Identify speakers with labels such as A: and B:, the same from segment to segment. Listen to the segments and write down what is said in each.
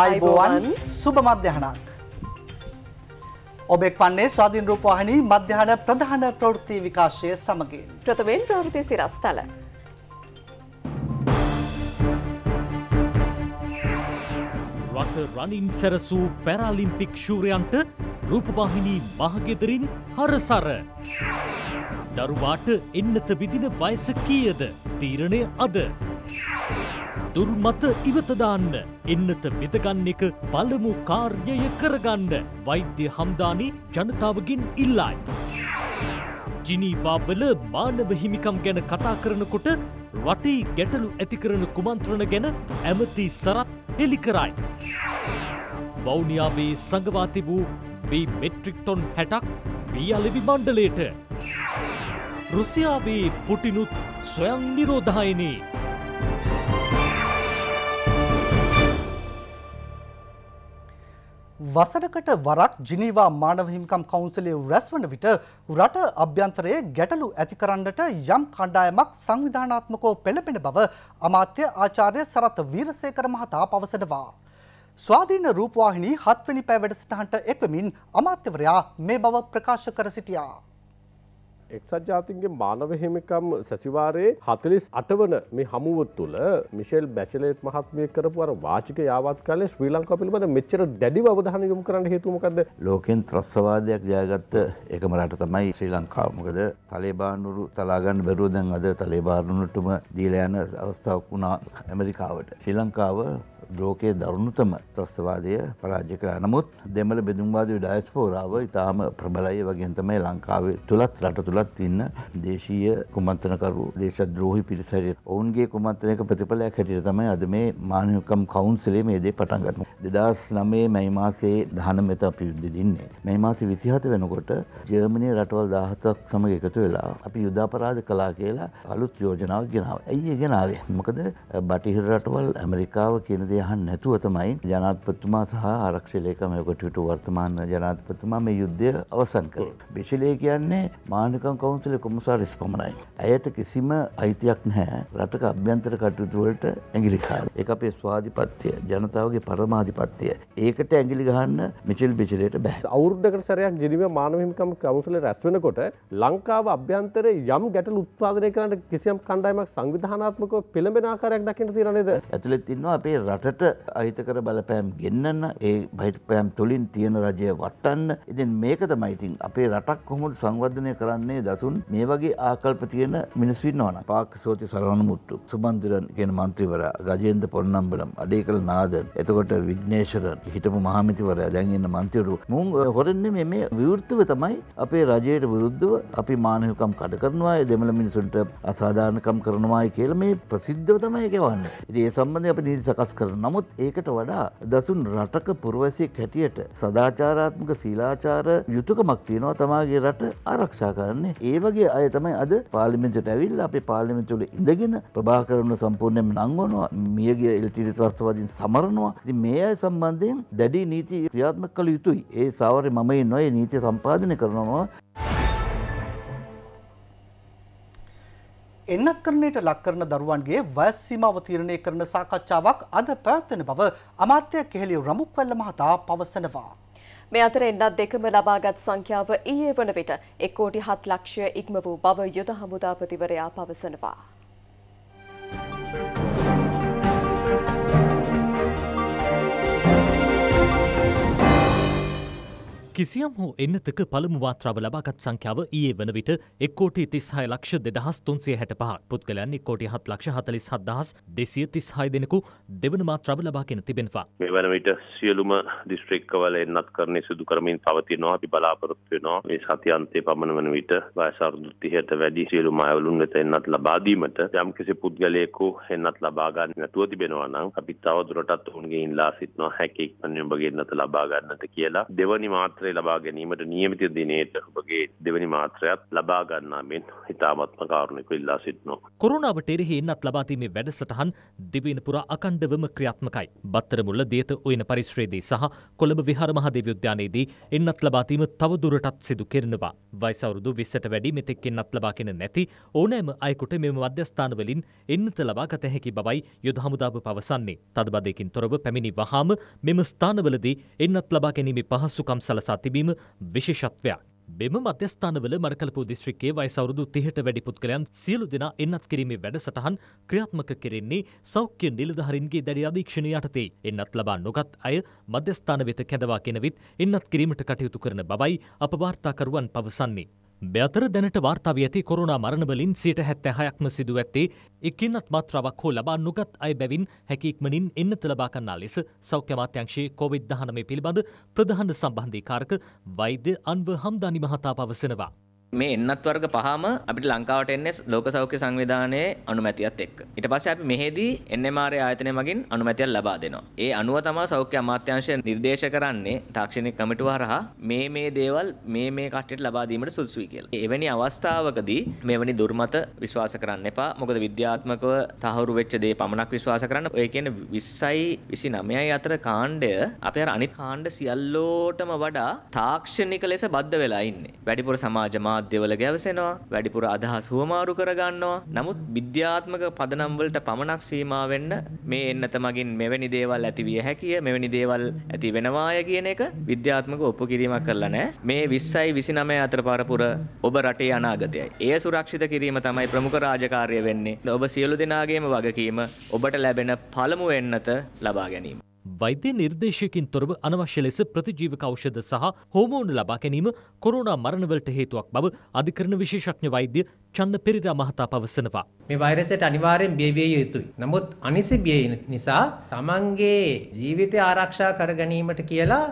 A: ආයිබෝවන් සුබ මධ්‍යහනක්. ඔබෙක් වන්නේ ස්වාධීන් රූපවාහිනී මධ්‍යහන ප්‍රධාන ප්‍රවෘත්ති විකාශය සමගින්. ප්‍රථමයෙන් ප්‍රවෘත්ති සිරස්තල.
B: රට රනින් සැරසූ පැරාලිම්පික් ශූරයන්ට රූපවාහිනී මහගෙදරින් හරසර. දරුවාට එන්නත විදින වයස කීයද තීරණය අද. දුර්මත ඉවතදාන්න එන්නත බෙදගන්න එක පළමු කාර්යය කරගන්න වෛද්‍ය හම්දානි ජනතාවගින් ඉල්ලායි. ජිනීවාවල මානව හිමිකම් ගැන කතා කරනකොට රටේ ගැටලු ඇතිකරන කුමන්ත්‍රණ ගැන ඇමති සරත් හෙළි කරයි. වෞනියාවේ සඟවා තිබූ වී මෙට්‍රික්ටොන් හැටක් වී අලෙවි මණ්ඩලයට. රුසියාවේ
A: පුටිනුත් ස්වයන් නිරෝධායනේ වසරකට වරක් ජිනීවා මානව හිමිකම් කවුන්සිලය රැස්වන විට රට අභ්‍යන්තරයේ ගැටලු ඇති කරන්නට යම් කණ්ඩායමක් සංවිධානාත්මකෝ පෙළපෙන බව අමාත්‍ය ආචාර්ය සරත් වීරසේකර මහතා පවසනවා. ස්වාධීන රූපවාහිනී හත්වනි පැවැඩ සිටහන්ට එක්වමින් අමාත්‍යවරයා මේ බව ප්‍රකාශ කර සිටියා. එක්සත් ජාතින්ගේ මානව
C: හිමිකම් සැසිවාරයේ හතලිස් අටවන මේ හමුව තුළ මිශෙල් බැචලේත් මහත්මය කරපු අර වාචික යාවත් කාලේ ශ්‍රී ලංකා පිළිබඳ මෙච්චර දැඩිව අවධානය යොමු කරන්න හේතුව මොකද්ද? ලෝකෙන් ත්‍රස්තවාදයක් ජයගත්ත එකම රට තමයි ශ්‍රී ලංකාව. මොකද තලේබානුරු තලා ගන්න බැරුව දැන් අද තලේබානුරුටම දීලා යන අවස්ථාවක් වුණා ඇමරිකාවට. ශ්‍රී ලංකාව ලෝකයේ දරුණුතම ත්‍රස්වාදය පරාජ කරා නමුත් දෙමළ බෙදුම්වාදය ඩයිස්පෝරාව ඉතාම ප්‍රබලය වගෙන්තමයි ලංකාවේ තුළත් රට තුළත් ඉන්න දේශීය කුමන්තනකරු දේශද්‍රෝහි පිරිසරය ඔවුන්ගේ කුමන්තනයක ප්‍රතිඵලයක් හැටියට තමයි අද මේ මානකම් කවුන්සලේ මේ දේ පටන්ගත්ම. දෙදස් නමේ මැයි මාසේ දහනමත පියුද්ධ දින්නේ. මැයි මාසේ විසිහත වෙනකොට ජර්මනය රටවල් දාහතක් සමඟ එකතු වෙලා අපි යුදාපරාධ කලා කියලා අලුත් යෝජනාව ගෙනාව. ඇයි ගෙනාවේ මොකද බටිහිර රටවල් ඇමරිකාව කියනදේ යහන් නැතුව තමයි ජනාත්පතුමා සහ ආරක්ෂලේක මේකටට වර්තමාන ජනාත්පතුමා මේ යුද්ධය අවසන් කළේ. බෙශලේ කියන්නේ මානකම් කවුන්සිල කොමසාරිස් පමණයි. ඇයට කිසිම අයිතියක් නැහැ රටක අභ්‍යන්තර කටයුතුවලට ඇගිලිකාර. එක අපේ ස්වාධිපත්තිය ජනතාවගේ පරමාධිපත්තිය. ඒකට ඇගිලි ගහන්න මිචල් බිචලට බැහ අවුද්ධකට සරයක් ජිනිව මානවහිමිකම් කවුසල රැස්වෙනකොට ලංකාව අභ්‍යන්තර යම් ගැටල් උත්පාදනය කරන්න කිසියම් කණ්ඩායමක් සංවිධානාත්මකව පිළඹෙන ආකාරයක් දකින්න තියෙන නේද? ඇතුළත් ඉන්නවා අපේ රට රටට අහිතකර බලපෑම් ගෙන්න්න ඒ බහිතපෑම් තුළින් තියෙන රජය වටන්න ඉතින් මේක තමයිඉතින් අපේ රටක් කොහොමට සංවර්ධනය කරන්නේ දසුන් මේ වගේ ආකල්ප තියෙන මිනිස්වින් ඕන පාක් සෝති සරවන මුත්තු සුබන්තිරන් කියෙන මන්ත්‍රීවරා ගජයන්ත පොන්නම්බලම් අඩේ කළ නාදන් එතකොට විග්නේශර හිටපු මහමිතිවරයා දැන්ගන්න මන්තිවරු මුන් හොරන්නේ මේ විවෘත්තව තමයි අපේ රජයට විරුද්ධව අපි මානයකම් කඩ කරනවා දෙමළ මිනිසුන්ට අසාධානකම් කරනවායි කියල මේ ප්‍රසිද්ධව තමයි එකවන්න ඒ සම්බන්ධ අප නිරි සකස් කරන දේවල්. නමුත් ඒකට වඩා දසුන් රටක පුරවැසියෙක් හැටියට සදාචාරාත්මක සීලාචාර යුතුකමක් තියෙනවා තමාගේ රට ආරක්ෂා කරන්නේ. ඒ වගේ අය තමයි අද පාර්ලිමේන්තුවට ඇවිල්ලා අපේ පාර්ලිමේන්තුව වල ඉඳගෙන ප්‍රභාකරන්ව සම්පූර්ණයෙන්ම නංවනවා. මියගිය එල්ටිරි ත්‍රස්තවාදීන් සමරනවා. ඉතින් මේ අය සම්බන්ධයෙන් දැඩි නීති ක්‍රියාත්මක කළ යුතුයි. ඒ සාවරේ මම ඉන්නවා. ඒ නීතිය සම්පාදනය කරනවා.
A: එන්නක්කරණයට ලක් කරන දරුවන්ගේ වයස් සීමාව තීරණය කරන සාකච්ඡාවක් අද පැවැත්වෙන බව අමාත්‍ය කෙහෙලිය රමුක්වැල්ල මහතා පවසනවා.
D: මේ අතර එන්නත් දෙකම ලබාගත් සංඛ්‍යාව ඊයේ වන විට එක් කෝටි හත් ලක්ෂය ඉක්ම වූ බව යුද හමුදාපතිවරයා පවසනවා.
B: කිසියම් හෝ එන්නතක පළමු වාත්‍රාව ලබාගත් සංඛ්‍යාව ඊයේ වන විට එක් කෝටි තිස්හය ලක්ෂ දෙදහස් තුන්සිය හැට පහක් පුද්ගලයන් එක් කෝටි හත් ලක්ෂ හතලිස් හත්දහස් දෙසිය තිස්හය දෙනෙකු දෙවන මාත්‍රාව ලබාගෙන තිබෙනවා.
E: මේ වන විට සියලුම දිස්ත්‍රික්කවල එන්නත් කරණය සිදු කරමින් පවතිනවා අපි බලාපොරොත්තු වෙනවා මේ සතියන්තයේ පමණ වන විට වයස අරුදු 30ට වැඩි සියලුම අයවලුන් වෙත එන්නත් ලබා දීමට යම්කිසි පුද්ගලයෙකු එන්නත් ලබා ගන්න නැතුව තිබෙනවා නම් අපි තව දුරටත් ඔවුන්ගේ ඉල්ලා සිටිනවා හැකි ඉක්මනින් ඔබ ගෙන්නත ලබා ගන්නට කියලා දෙවනි මාත්‍රේ උත්තරේ ලබා ගැනීමට නියමිත දිනේට ඔබගේ දෙවැනි මාත්‍රයත් ලබා ගන්නා මෙන් ඉතාමත්ම කාරුණිකව ඉල්ලා සිටිනවා.
B: කොරෝනාවට එරෙහි එන්නත් ලබා දීමේ වැඩසටහන් දිවයින පුරා අඛණ්ඩවම ක්‍රියාත්මකයි. බත්තරමුල්ල දේත උයන පරිශ්‍රයේදී සහ කොළඹ විහාර මහදේව උද්‍යානයේදී එන්නත් ලබා දීම තව දුරටත් සිදු කරනවා. වයස අවුරුදු 20ට වැඩි මෙතෙක් එන්නත් ලබාගෙන නැති ඕනෑම අයෙකුට මෙම මධ්‍යස්ථානවලින් එන්නත ලබා ගත හැකි බවයි යුද හමුදාව පවසන්නේ. තදබදයකින් තොරව පැමිණි වහාම මෙම ස්ථානවලදී එන්නත් ලබා ගැනීමේ පහසුකම් සලසා පවසා තිබීම විශේෂත්වයක්. මෙම මධ්‍යස්ථානවල මරකලපු දිස්ත්‍රික්කේ වයිසවරුදු තිහට වැඩි පුද්ගලයන් සියලු දෙනා එන්නත් කිරීමේ වැඩසටහන් ක්‍රියාත්මක කෙරෙන්නේ සෞඛ්‍ය නිලධහරින්ගේ දැඩි අධීක්ෂණ යටතේ එන්නත් ලබා නොගත් අය මධ්‍යස්ථාන වෙත කැඳවා කෙනවිත් එන්නත් කිරීමට කටයුතු කරන බවයි අප වාර්තාකරුවන් පවසන්නේ. බැතර දැනට වාර්තාව ඇති කොරුණා මරණවලින් සීට හැත්තැහයක්ම සිදු ඇත්තේ එකින්නත් මත්‍රාවක් හෝ ලබා නොගත් අය බැවින් හැකික්මනින් එන්න තලබා කන්නා ලෙස සෞඛ්‍යමාත්‍යංශයේ කොවිඩ් දහනමේ පිළිබඳ ප්‍රධාන සම්බන්ධීකාරක වෛද්‍ය
F: අන්ව හම්දානි
B: මහතා පවසනවා.
F: මේ එන්නත් වර්ග පහම අපිට ලංකාවට එන්නේ ලෝක සෞඛ්‍ය සංවිධානයේ අනුමැතියත් එක්ක. ඊට පස්සේ අපි මෙහිදී NMR ආයතනය මගින් අනුමැතියක් ලබා දෙනවා. ඒ අනුව තමයි සෞඛ්‍ය අමාත්‍යාංශය නිර්දේශ කරන්නේ තාක්ෂණික කමිටුව හරහා මේ මේ දේවල් මේ මේ කට්ටියට ලබා දීමට සුදුසුයි කියලා. එවැනි අවස්ථාවකදී මෙවැනි දුර්මත විශ්වාස කරන්න එපා. මොකද විද්‍යාත්මකව තහවුරු වෙච්ච දේ පමණක් විශ්වාස කරන්න. ඔය කියන්නේ 20යි 29යි අතර කාණ්ඩය අපේ අර අනිත් කාණ්ඩ සියල්ලෝටම වඩා තාක්ෂණික ලෙස බද්ධ වෙලා ඉන්නේ. වැඩිපුර සමාජ මාධ්‍ය මාධ්‍යවල ගැවසෙනවා වැඩිපුර අදහස් හුවමාරු කරගන්නවා නමුත් විද්‍යාත්මක පදනම්වලට පමණක් සීමා වෙන්න මේ එන්නත මගින් මෙවැනි දේවල් ඇතිවිය හැකිය මෙවැනි දේවල් ඇති වෙනවාය කියන එක විද්‍යාත්මක ඔප්පු කිරීමක් කරලා නෑ මේ 20යි 29 අතර පරපුර ඔබ රටේ අනාගතයයි එය සුරක්ෂිත කිරීම තමයි ප්‍රමුඛ රාජකාරිය වෙන්නේ ඔබ සියලු දෙනාගේම වගකීම ඔබට ලැබෙන පළමු එන්නත ලබා ගැනීම
B: වෛද්‍ය නිර්දේශයකින් තොරව අනවශ්‍ය ලෙස ප්‍රතිජීවක ඖෂධ සහ හෝමෝන ලබා ගැනීම කොරෝනා මරණවලට හේතුවක් බව අධිකරණ විශේෂඥ වෛද්‍ය චන්ද පෙරිරා
A: මහතා පවසනවා. මේ වෛරසයට අනිවාර්යෙන් බිය විය යුතුයි. නමුත් අනිසි බිය නිසා තමන්ගේ ජීවිතය ආරක්ෂා කර ගැනීමට කියලා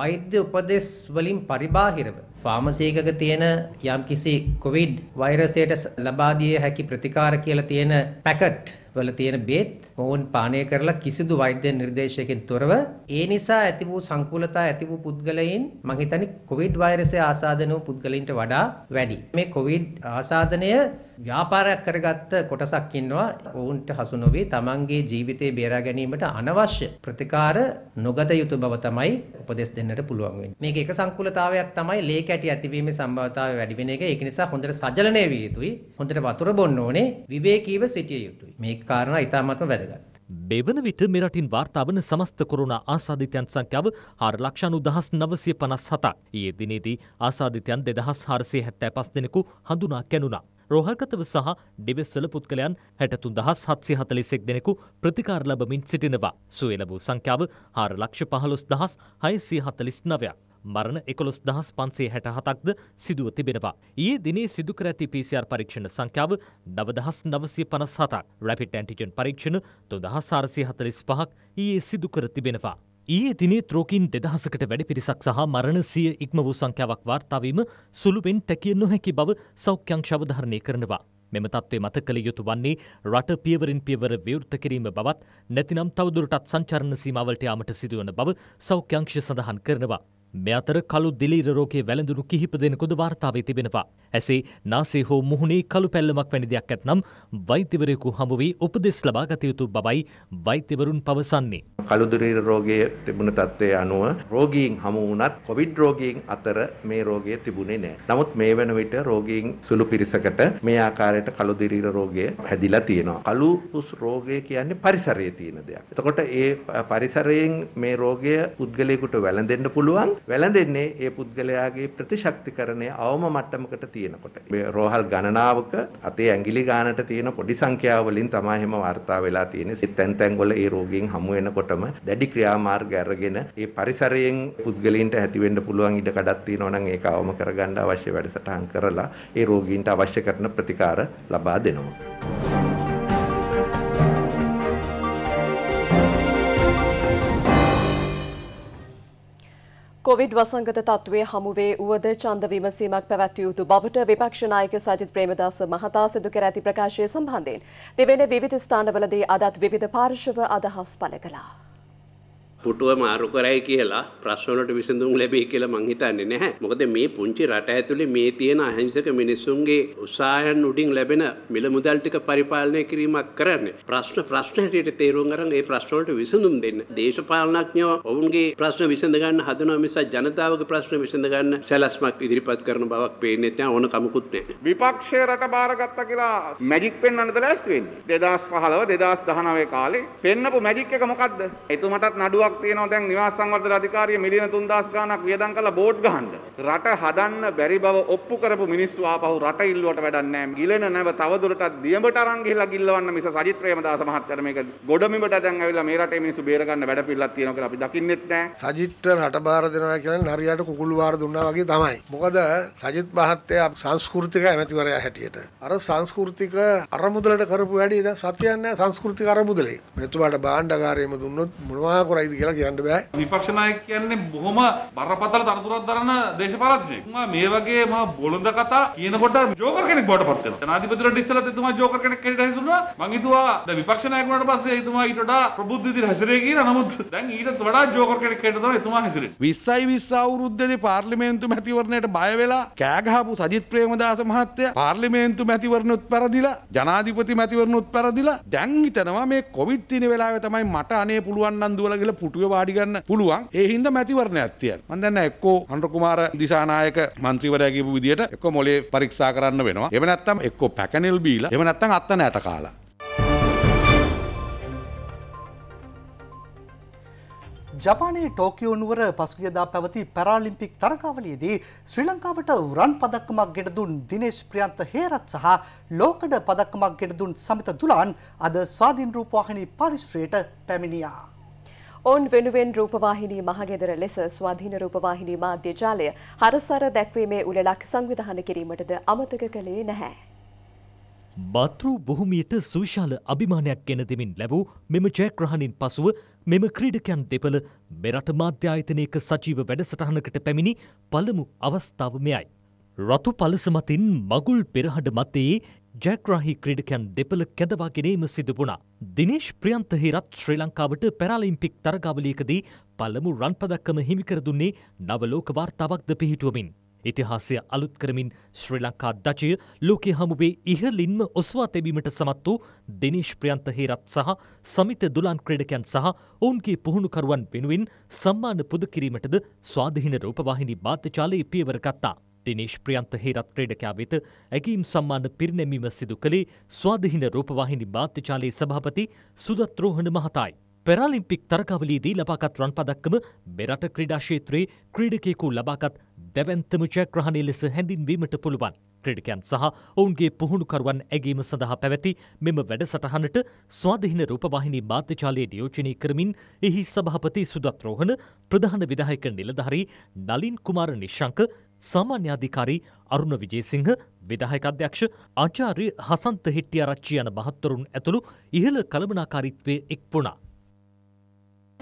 A: වෛද්‍ය උපදෙස් වලින් පරිබාහිරව ෆාමසි එකක තියෙන යම්කිසි කොවිඩ් වෛරසයට ලබා දිය හැකි ප්‍රතිකාර කියලා තියෙන පැකට් වල තියෙන බේත් මොවුන් පානය කරලා කිසිදු වෛද්‍ය නිර්දේශයකින් තොරව ඒ නිසා ඇති වූ සංකූලතා ඇති වූ පුද්ගලයින් මං හිතන්නේ කොවිඩ් වෛරසය ආසාදන වූ පුද්ගලයින්ට වඩා වැඩි. මේ කොවිඩ් ආසාදනය ව්‍යාපාරයක් කරගත්ත කොටසක් ඉන්නවා ඔවුන්ට හසු නොවි තමන්ගේ ජීවිතේ බේරා ගැනීමට අනවශ්‍ය ප්‍රතිකාර නොගත යුතු බව තමයි උපදෙස් දෙන්නට පුළුවන් වෙන්නේ. මේක එක සංකූලතාවයක් තමයි ලේ කැටි ඇතිවීමේ සම්භාවිතාවය වැඩි වෙන එක. ඒක නිසා හොඳට සජලනය විය යුතුයි. හොඳට වතුර බොන්න ඕනේ. විවේකීව සිටිය යුතුයි. මේ කාරණා ඉතාමත්ම වැදගත්.
B: මෙවන විට මෙරටින් වාර්තාාවන සමස්ත කොරුණ ආසාධිතයන් සංඛ්‍යාව හර ලක්ෂණු දහස් නවසය පනස් හතා. ඒ දිනේදී ආසාධිතයන් දෙදහස් හාරසය හැත්තෑ පස් දෙනෙකු හඳුනා කැනුනා. රෝහල්ගතව සහ ඩිවෙස්වල පුද්ගලයන් හැටතුන් දහස් හත්සි හතලිසෙක් දෙනෙකු ප්‍රතිකාර ලබමින් සිටිනවා. සුවේ ලැබූ සංඛ්‍යාව හාර ලක්ෂ පහළොස් දහස් හයසිය හතලිස් නවයක්. මරණ එකොළොස් දහස් පන්සේ හැට හතක්ද සිදුව තිබෙනවා. ඒ දිනේ සිදුකර ඇති PCR පරීක්ෂණ සංඛ්‍යාව නවදහස් නවසය පනස් හතක් රැපිට ඇන්ටිජන් පරීක්ෂණ තුදහස් සාරසය හතලිස් පහක් ඒ සිදුකර තිබෙනවා. ඊයේ දිනෙත් රෝගීන් දෙදහසකට වැඩි පිරිසක් සහ මරණ සිය ඉක්ම වූ සංඛ්‍යාවක් වාර්තාවීම සුළුවෙන් තැකිය නොහැකි බව සෞඛ්‍යංශව ධාරණය කරනවා. මෙම තත්ත්වය මත කළ යුතු වන්නේ රට පියවරින් පියවර විවෘත කිරීම බවත් නැතිනම් තවදුරටත් සංචරණ සීමාවලට යාමට සිදුවන බව සෞඛ්‍යංශය සඳහන් කරනවා. මෙ අතර කළු දිලීර රෝගේ වැළඳුණු කිහිප දෙනෙකුද වාර්තාවේ තිබෙනවා. ඇසේ නාසේ හෝ මුහුණේ කළු පැල්ලමක් වැනි දෙයක් ඇත්නම් වෛද්‍යවරයෙකු හමු වී උපදෙස් ලබා ගත යුතු බවයි වෛද්‍යවරුන් පවසන්නේ.
E: කළු දිලීර රෝගයේ තිබුණ තත්ත්වය අනුව රෝගීන් හමු වුණත් කොවිඩ් රෝගීන් අතර මේ රෝගය තිබුණේ නැහැ. නමුත් මේ වන විට රෝගීන් සුළු පිරිසකට මේ ආකාරයට කළු දිලීර රෝගය හැදිලා තියෙනවා. කළු පුස් රෝගය කියන්නේ පරිසරයේ තියෙන දෙයක්. එතකොට ඒ පරිසරයෙන් මේ රෝගය පුද්ගලයෙකුට වැළඳෙන්න පුළුවන් වැළඳෙන්නේ ඒ පුද්ගලයාගේ ප්‍රතිශක්තිකරණය අවම මට්ටමකට තියෙනකොට. රෝහල් ගණනාවක අතේ ඇඟිලි ගානට තියෙන පොඩි සංඛ්‍යාව වලින් තමයි හැම වාර්තා වෙලා තියෙන්නේ. තැන් තැන් වල ඒ රෝගීන් හමු වෙනකොටම දැඩි ක්‍රියාමාර්ග අරගෙන ඒ පරිසරයෙන් පුද්ගලයින්ට ඇති වෙන්න පුළුවන් ඉඩ කඩක් තියෙනවා නම් ඒක අවම කරගන්න අවශ්‍ය වැඩසටහන් කරලා ඒ රෝගීන්ට අවශ්‍ය කරන ප්‍රතිකාර ලබා දෙනවා.
D: කොවිඩ් වසංගත තත්ත්වයේ හමුවේ වුවද ඡන්ද විමසීමක් පැවැත්විය යුතු බවට විපක්ෂ නායක සජිත් ප්‍රේමදාස මහතා සිදු කර ඇති ප්‍රකාශය සම්බන්ධයෙන් දෙවෙනි විවිධ ස්ථානවලදී අදත් විවිධ පාර්ශව අදහස් පළ කළා.
E: පුටුව මාරු කරයි කියලා ප්‍රශ්නවලට විසඳුම් ලැබෙයි කියලා මං හිතන්නේ නැහැ. මොකද මේ පුංචි රට ඇතුලේ මේ තියෙන අහිංසක මිනිස්සුන්ගේ උත්සාහයන් උඩින් ලැබෙන මිල මුදල් ටික පරිපාලනය කිරීමක් කරන්නේ. ප්‍රශ්න ප්‍රශ්න හැටියට තේරුම් අරන් ඒ ප්‍රශ්න වලට විසඳුම් දෙන්න. දේශපාලනඥයෝ ඔවුන්ගේ ප්‍රශ්න විසඳ ගන්න හදනවා මිස ජනතාවගේ ප්‍රශ්න විසඳ ගන්න සැලැස්මක් ඉදිරිපත් කරන බවක් පේන්නේ නැහැ. ඕන කමකුත් නැහැ.
C: විපක්ෂයේ රට බාරගත්තා කියලා මැජික් පෙන්වන්නද ලෑස්ති වෙන්නේ? 2015 2019 කාලේ පෙන්නපු මැජික් එක මොකද්ද? එතුමටත් නඩුවක් ආණ්ඩුවක් තියෙනවා දැන් නිවාස සංවර්ධන අධිකාරිය මිලියන 3000 ගාණක් වියදම් කරලා බෝඩ් ගහන්න. රට හදන්න බැරි බව ඔප්පු කරපු මිනිස්සු ආපහු රට ඉල්ලුවට වැඩක් නැහැ. ගිලෙන නැව තවදුරටත් දියඹට අරන් ගිහිල්ලා ගිල්ලවන්න මිස සජිත් ප්‍රේමදාස මහත්තයාට මේක ගොඩමිඹට දැන් ඇවිල්ලා මේ රටේ මිනිස්සු බේර ගන්න වැඩ පිළිලක් තියෙනවා කියලා අපි දකින්නෙත් නැහැ.
G: සජිත් රට බාර දෙනවා කියන්නේ හරියට කුකුළු වාර දුන්නා වගේ තමයි. මොකද සජිත් මහත්තයා සංස්කෘතික ඇමතිවරයා හැටියට අර සංස්කෘතික අරමුදලට කරපු වැඩේ දැන් සතියක් නැහැ සංස්කෘතික අරමුදලේ. මෙතුමාට භාණ්ඩගාරයේම දුන්නොත් මොනවා කරයිද කියලා කියන්න බෑ. විපක්ෂ නායක කියන්නේ බොහොම බරපතල තනතුරක් දරන දේශපාලනඥයෙක්. මා මේ වගේ මා බොළඳ කතා කියනකොට ජෝකර් කෙනෙක් බවට පත් වෙනවා. ජනාධිපතිලට ඉස්සලා එතුමා ජෝකර් කෙනෙක් කියලා හැසිරුණා. මං හිතුවා දැන් විපක්ෂ නායක වුණාට පස්සේ එතුමා ඊට වඩා ප්‍රබුද්ධ විදිහට හැසිරේ කියලා. නමුත් දැන් ඊට වඩා ජෝකර් කෙනෙක් කියලා තමයි එතුමා හැසිරෙන්නේ.
E: 20යි 20 අවුරුද්දේ පාර්ලිමේන්තු මැතිවරණයට බය වෙලා කෑ ගහපු සජිත් ප්‍රේමදාස මහත්තයා පාර්ලිමේන්තු මැතිවරණුත් පැරදිලා ජනාධිපති මැතිවරණුත් පැරදිලා දැන් හිතනවා මේ කොවිඩ් තියෙන වෙලාවේ තමයි මට අනේ පුළුවන් නම් දුවලා කියලා පුටුවේ වාඩි ගන්න පුළුවන්. ඒ හින්දා මැතිවරණයක් තියෙනවා. මම දන්නා එක්කෝ අනුර කුමාර දිසානායක മന്ത്രിවරයා කියපු විදිහට එක්කෝ මොලේ පරීක්ෂා කරන්න වෙනවා. එහෙම නැත්නම් එක්කෝ පැකනෙල් බීලා, එහෙම නැත්නම් අත්ත නැට කාලා.
A: ජපානයේ ටෝකියෝ නුවර පසුගියදා පැවති පැරාලිම්පික් තරගාවලියේදී ශ්‍රී ලංකාවට රන් පදක්කමක් ගෙන දුන් දිනේෂ් ප්‍රියන්ත හේරත් සහ ලෝකඩ පදක්කමක් ගෙන දුන් සමිත දුලාන් අද ස්වාධීන් රූපවාහිනී පරිශ්‍රයට පැමිණියා.
D: ඔවුන් වෙනුවෙන් රූපවාහිනී මහගෙදර ලෙස ස්වාධීන රූපවාහිනී මාධ්‍ය ජාලය හරසර දැක්වීමේ උළලක් සංවිධාන කිරීමටද අමතක කළේ නැහැ.
B: බත්රු බොහොමියට සුවිශාල අභිමානයක් ගෙන දෙමින් ලැබූ මෙම ජයග්‍රහණින් පසුව මෙම ක්‍රීඩකයන් දෙපළ මෙරට මාධ්‍යායතනයක සජීව වැඩසටහනකට පැමිණි පළමු අවස්ථාව මෙයයි. රතු පලස මතින් මගුල් පෙරහඩ මතයේ ජයග්‍රහි ක්‍රීඩකයන් දෙපළ කැදවා ගැනීම සිදු වුණා. දිනේශ් ප්‍රියන්ත හිරත් ශ්‍රී ලංකාවට පැරාලිම්පික් තරගාවලියකදී පළමු රන් පදක්කම හිමිකර දුන්නේ නව ලෝක වාර්තාවක්ද පිහිටුවමින්. ඉතිහාසය අලුත් කරමින් ශ්‍රී ලංකා දචය ලෝකෙ හමුවේ ඉහලින්ම ඔස්වා තැබීමට සමත් වූ දිනේශ් ප්‍රියන්ත හිරත් සහ සමිත දුලාන් ක්‍රීඩකයන් සහ ඔවුන්ගේ පුහුණුකරුවන් වෙනුවෙන් සම්මාන පුද කිරීමටද ස්වාධීන රූපවාහිනි බාධචාලයේ පියවර ගත්තා. දිනේශ් ප්‍රියන්ත හේරත් ක්‍රීඩකයා වෙත ඇගීම් සම්මාන පිරිනැමීම සිදු කළේ ස්වාධීන රූපවාහිනි මාධ්‍යචාලයේ සභාපති සුදත් රෝහණ මහතායි. පැරාලිම්පික් තරගවලීදී ලබාගත් රන් පදක්කම මෙරට ක්‍රීඩා ක්ෂේත්‍රයේ ක්‍රීඩකයෙකු ලබාගත් දැවැන්තම ජයග්‍රහණය ලෙස හැඳින්වීමට පුළුවන්. ක්‍රීඩකයන් සහ ඔවුන්ගේ පුහුණුකරුවන් ඇගීම සඳහා පැවැති මෙම වැඩසටහනට ස්වාධීන රූපවාහිනී මාධ්‍යචාලය නියෝජනය කරමින් එහි සභාපති සුදත් රෝහණ ප්‍රධාන විධායක නිලධාරී නලින් කුමාර නිශ්ශංක සාමාන්‍යාධිකාරී අරුණ විජේසිංහ විදාහකධ්‍යක්ෂ ආචාර්ය හසන්ත හිට්ටිය රච්චි යන මහත්තරුන් ඇතුළු ඉහළ කළමනාකාරීත්වය එක් වුණා.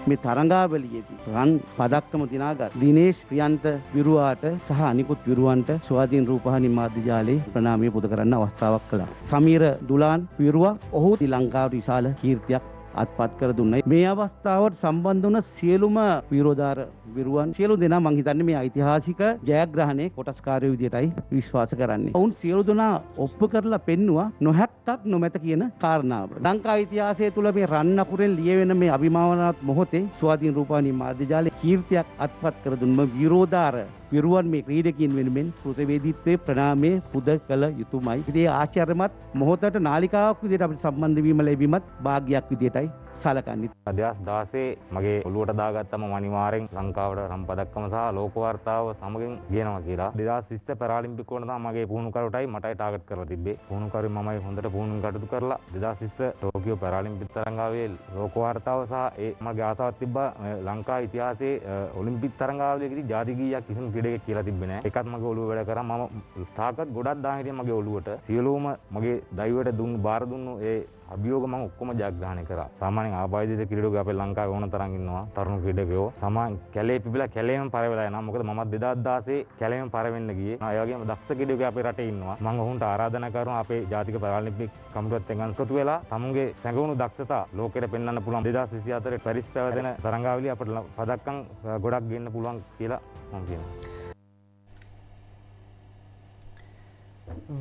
C: මේ තරංගාවලියේදී රන් පදක්කම දිනාගත් දිනේශ් ප්‍රියන්ත විරුවාට සහ අනිකුත් විරුවන්ට ස්වාධීන රූපවාහිනී මාධ්‍ය ජාලයේ ප්‍රණාමය පුද කරන්න අවස්ථාවක් කළා. සමීර දුලාන් විරුවා ඔහු ශ්‍රී ලංකාවට විශාල කීර්තියක් අත්පත් කර දුන්නයි. මේ අවස්ථාවට සම්බන්ධ වන සියලුම විරෝධාර විරුවන් සියලු දෙනා මං හිතන්නේ මේ ඓතිහාසික ජයග්‍රහණයේ කොටස්කාරයෝ විදියටයි විශ්වාස කරන්නේ. ඔවුන් සියලු දෙනා ඔප්පු කරලා පෙන්නවා නොහැක්කක් නොමැත කියන කාරණාව. ලංකා ඉතිහාසය තුළ මේ රන් අකුරෙන් ලියවෙන මේ අභිමානවත් මොහොතේ ස්වාධීන රූපවාහිනී මාධ්‍ය ජාලයේ කීර්තියක් අත්පත් කර දුන්නම විරෝධාර විරුවන් මේ ක්‍රීඩකින් වෙනුවෙන් කෘතවේදීත්වයේ ප්‍රණාමය පුද කළ යුතුමයි. ඉතින් ආචාර්යමත් මොහොතට නාලිකාවක් විදිහට අපිට සම්බන්ධ වීම ලැබීමත් වාසනාවක් විදිහටයි සලකන්නේ.
G: අදහස් 16 මගේ ඔළුවට දාගත්තම අනිවාර්යෙන් ලංකාවට සම්පදක්කම සහ ලෝක වාර්තාව සමගින් ගෙනවා කියලා. 2020 පැරාලිම්පික් වුණ තමයි මගේ පුහුණුකරුවටයි මටයි ටාගට් කරලා තිබ්බේ. පුහුණුකරුවෙ මමයි හොඳට පුහුණු කටයුතු කරලා 2020 ටෝකියෝ පැරාලිම්පික් තරඟාවේ ලෝක වාර්තාව සහ ඒ මගේ ආසාවක් තිබ්බා ලංකා ඉතිහාසයේ ඔලිම්පික් තරඟාවලියකදී ජාතිකීයක් කිසිම ක්‍රීඩකෙක් කියලා තිබ්බේ නැහැ. ඒකත් මගේ ඔළුව වැඩ කරා මම ටාගට් ගොඩක් දාන හිටියා මගේ ඔළුවට. සියලුම මගේ දෛවයට දුන් බාර දුන්නු ඒ අභියෝග මම ඔක්කොම ජයග්‍රහණය කරා. සාමාන්‍යයෙන් ආපාදිත ක්‍රීඩකයෝ අපේ ලංකාවේ ඕන තරම් ඉන්නවා තරුණ ක්‍රීඩකයෝ. සමාන් කැලේ පිපිලා කැලේම පර වෙලා යනවා. මොකද මම 2016 කැලේම පර වෙන්න ගියේ. ඒ වගේම දක්ෂ ක්‍රීඩකයෝ අපේ රටේ ඉන්නවා. මම ඔවුන්ට ආරාධනා කරනවා අපේ ජාතික පාරාලිම්පික් කමිටුවත් එක්ක එකතු වෙලා තමුන්ගේ සැඟවුණු දක්ෂතා ලෝකෙට පෙන්වන්න පුළුවන් 2024 පැරිස් පැවැදෙන තරඟාවලිය අපට පදක්කම් ගොඩක් ගෙන්න පුළුවන් කියලා මම කියනවා.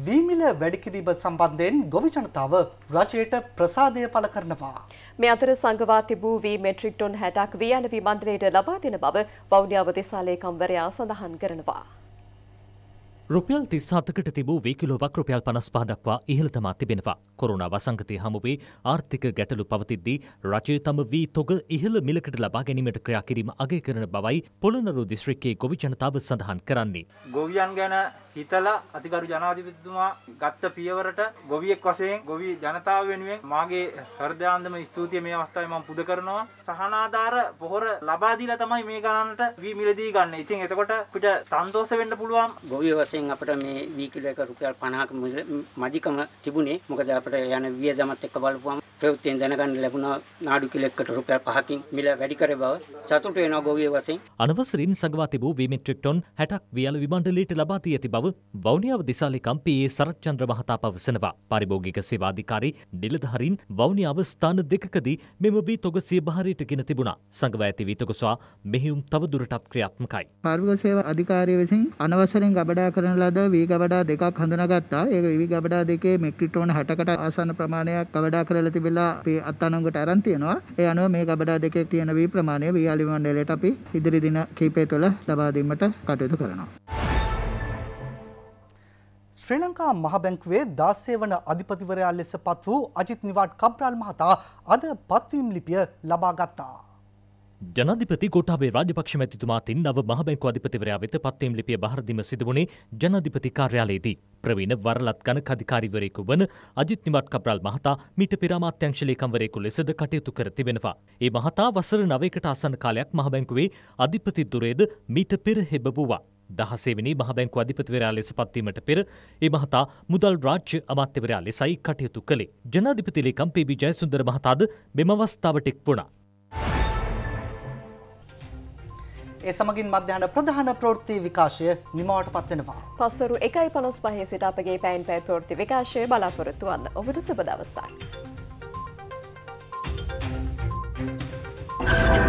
A: වීමිල වැඩිකිරීම සම්බන්ධයෙන් ගොවි ජනතාව රජයට ප්‍රසාදය පළ කරනවා.
D: මේ අතර සංගවා තිබූ වී මෙට්‍රික් ටොන් 60ක් වී ඇලවි මණ්ඩලයට ලබා දෙන බව වවුනියාව දෙසාලේකම්වරයා සඳහන් කරනවා.
B: රුපියල් තිස් හතකට තිබූ වීකිලෝවක් රුපියල් පනස් පහදක්වා ඉහළතමා තිබෙනවා. කොරුණ වසංගතය හමුවේ ආර්ථික ගැටලු පවතිද්දී රජය තම වී තොග ඉහළ මිලකට ලබා ගැනීමට ක්‍රියා කිරීම අගය කරන බවයි පොළොනරු දිස්ත්‍රික්කයේ ගොවි ජනතාව සඳහන් කරන්නේ.
G: ගොවියන් ගැන හිතලා අතිගරු ජනාධිපතිතුමා ගත්ත පියවරට ගොවියෙක් වශයෙන් ගොවි ජනතාව වෙනුවෙන් මාගේ හෘදයාන්දම ස්තුතිය මේ අවස්ථාවේ මම පුද කරනවා. සහනාධාර පොහොර ලබා දීලා තමයි මේ ගණනට වී මිලදී ගන්න. ඉතින් එතකොට අපිට සන්තෝෂ වෙන්න
F: පුළුවන් ගොවිය වශයෙන් වශයෙන් අපිට මේ වී කිලෝ එක රුපියල් 50ක මදිකම තිබුණේ. මොකද අපිට යන වියදමත් එක්ක බලපුවම ප්‍රවෘත්තියෙන් දැනගන්න ලැබුණා නාඩු කිලෙකට රුපියල් 5කින් මිල වැඩි කර බව සතුටු වෙනවා ගොවිය වශයෙන්.
B: අනවසරින් සගවා තිබූ වී මෙට්‍රික් ටොන් 60ක් වියලු විමණ්ඩලයට ලබා දී ඇති බව වවුනියාව දිසාලේ කම්පියේ සරච්චන්ද්‍ර මහතා පවසනවා. පාරිභෝගික සේවා අධිකාරී නිලධාරීන් වවුනියාව ස්ථාන දෙකකදී මෙම වී තොගසිය බහරයට ගෙන තිබුණා. සගවා ඇති වී තොගසා මෙහියුම් තවදුරටත් ක්‍රියාත්මකයි.
A: පාරිභෝගික සේවා අධිකාරිය විසින් අනවසරෙන් ගබඩා කරන ලද වී ගබඩා දෙකක් හඳුනාගත්තා. ඒ වී ගබඩා දෙකේ මෙට්‍රික් ටොන් 60කට ආසන්න ප්‍රමාණයක් ගබඩා කරලා තිබෙනවා. ලැබිලා අපි අත්අඩංගුවට අරන් තියෙනවා. ඒ අනුව මේ ගබඩා දෙකේ තියෙන වී ප්‍රමාණය වීයාලි මණ්ඩලයට අපි ඉදිරි දින කිහිපය තුළ ලබා දීමට කටයුතු කරනවා. ශ්‍රී ලංකා මහ බැංකුවේ 16 වන අධිපතිවරයා ලෙස පත් වූ අජිත් නිවාඩ් කබ්‍රාල් මහතා අද පත්වීම් ලිපිය ලබා ගත්තා.
B: ජනධිපති කොටාබේ රාජපක්ෂ මැතිතුමා තින් නව මහබැංකු අධිපතිවරයා වෙත පත්වීම් ලිපිය බහරදීම සිදු වුණේ ජනාධිපති කාර්යාලයේදී. ප්‍රවීණ වරලත්ගණක අධිකාරිවරයෙකු වන අජිත් නිමට් කප්‍රාල් මහතා මීට පෙර අමාත්‍යංශ ලේකම්වරයෙකු ලෙසද කටයුතු කර තිබෙනවා. ඒ මහතා වසර 9කට ආසන්න කාලයක් මහබැංකුවේ අධිපති ධුරේද මීට පෙර හෙබවුවා. 16 වෙනි මහබැංකු අධිපතිවරයා ලෙස පත්වීමට පෙර ඒ මහතා මුදල් රාජ්‍ය අමාත්‍යවරයා ලෙසයි කටයුතු කළේ. ජනාධිපති ලේකම් පී.බී. ජයසුන්දර මහතාද මෙම අවස්ථාවට එක් වුණා.
A: ඒ සමගින් මධ්‍යහන ප්‍රධාන ප්‍රෘත්ති විකාශය නිමවට පත්වෙනවා.
D: පස්සරු එකයි පනොස් පහේ සිට අපගේ පැයින් පැ ප්‍රෘති විකාශය බලාපොරොත්තුවන්න ඔබට සුබදවස්සක්. Thank you.